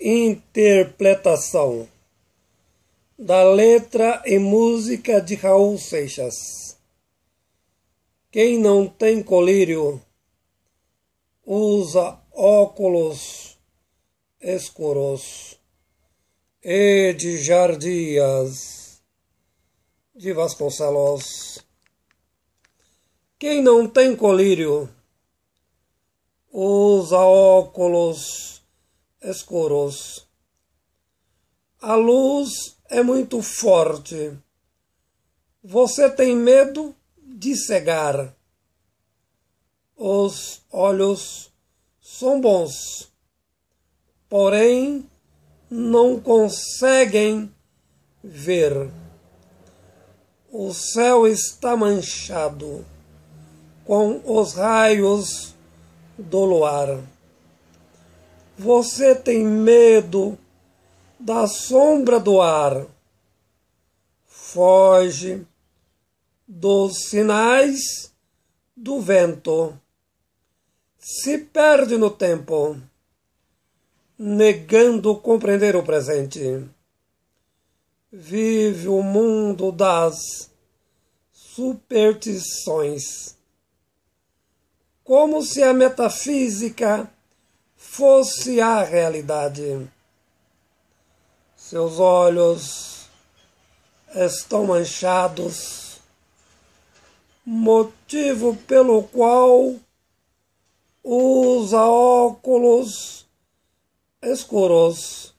interpretação da letra e música de Raul Seixas. Quem não tem colírio usa óculos escuros e de Jardias de Vasconcelos. Quem não tem colírio usa óculos escuros. A luz é muito forte. Você tem medo de cegar. Os olhos são bons, porém não conseguem ver. O céu está manchado com os raios do luar. Você tem medo da sombra do ar. Foge dos sinais do vento. Se perde no tempo, negando compreender o presente. Vive o mundo das superstições. Como se a metafísica fosse a realidade. Seus olhos estão manchados, motivo pelo qual usa óculos escuros.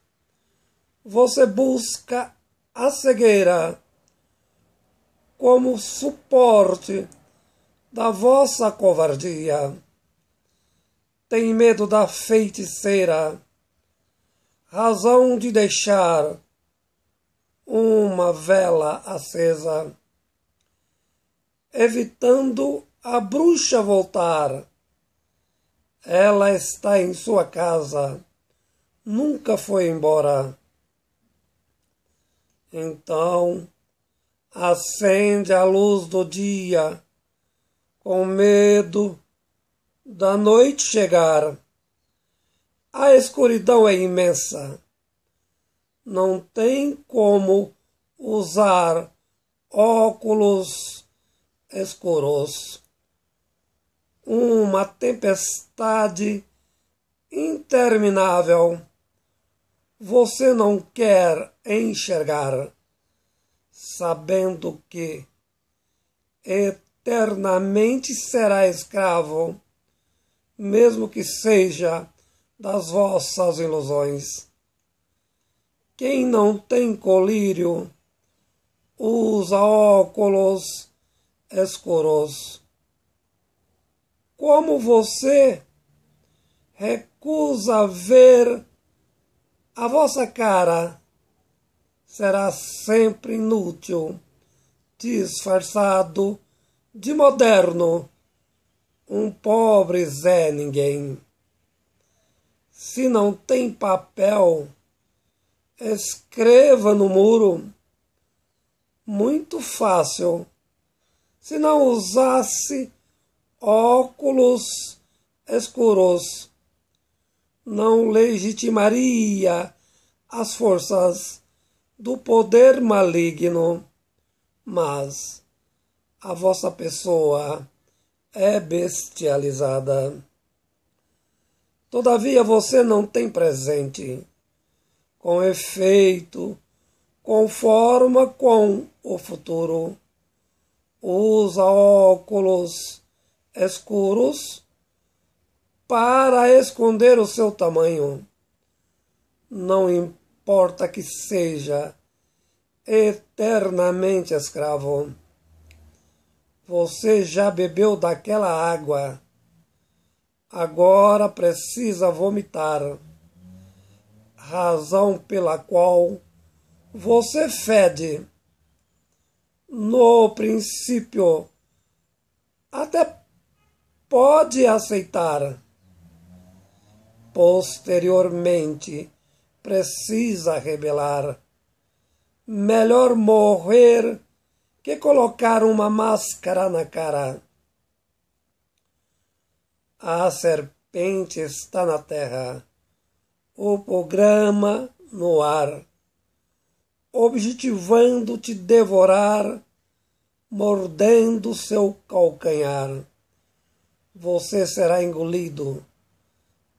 Você busca a cegueira como suporte da vossa covardia tem medo da feiticeira, razão de deixar uma vela acesa, evitando a bruxa voltar. Ela está em sua casa, nunca foi embora. Então, acende a luz do dia, com medo da noite chegar. A escuridão é imensa. Não tem como usar óculos escuros. Uma tempestade interminável. Você não quer enxergar, sabendo que eternamente será escravo mesmo que seja das vossas ilusões. Quem não tem colírio usa óculos escuros. Como você recusa ver a vossa cara, será sempre inútil, disfarçado de moderno um pobre Zé Ninguém. Se não tem papel, escreva no muro. Muito fácil. Se não usasse óculos escuros, não legitimaria as forças do poder maligno, mas a vossa pessoa é bestializada. Todavia você não tem presente. Com efeito, conforma com o futuro. Usa óculos escuros para esconder o seu tamanho. Não importa que seja eternamente escravo. Você já bebeu daquela água. Agora precisa vomitar. Razão pela qual você fede. No princípio, até pode aceitar. Posteriormente, precisa rebelar. Melhor morrer que colocaram uma máscara na cara. A serpente está na terra, o programa no ar, objetivando te devorar, mordendo seu calcanhar. Você será engolido,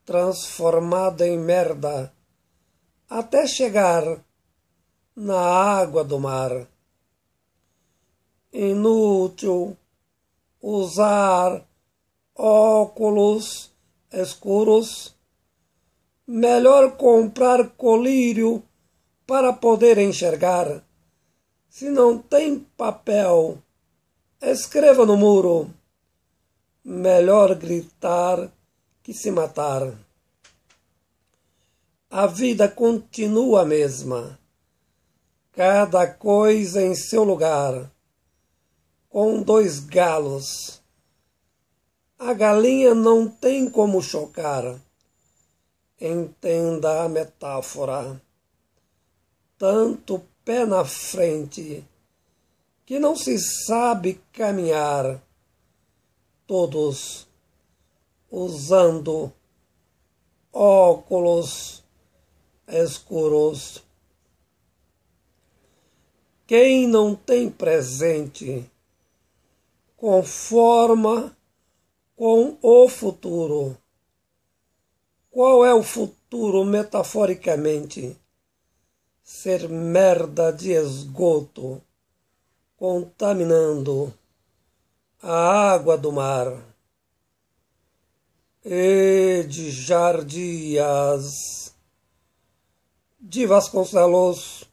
transformado em merda, até chegar na água do mar inútil usar óculos escuros. Melhor comprar colírio para poder enxergar. Se não tem papel, escreva no muro. Melhor gritar que se matar. A vida continua a mesma, cada coisa em seu lugar com dois galos. A galinha não tem como chocar. Entenda a metáfora. Tanto pé na frente que não se sabe caminhar. Todos usando óculos escuros. Quem não tem presente conforma com o futuro. Qual é o futuro, metaforicamente? Ser merda de esgoto, contaminando a água do mar. E de Jardias, de Vasconcelos.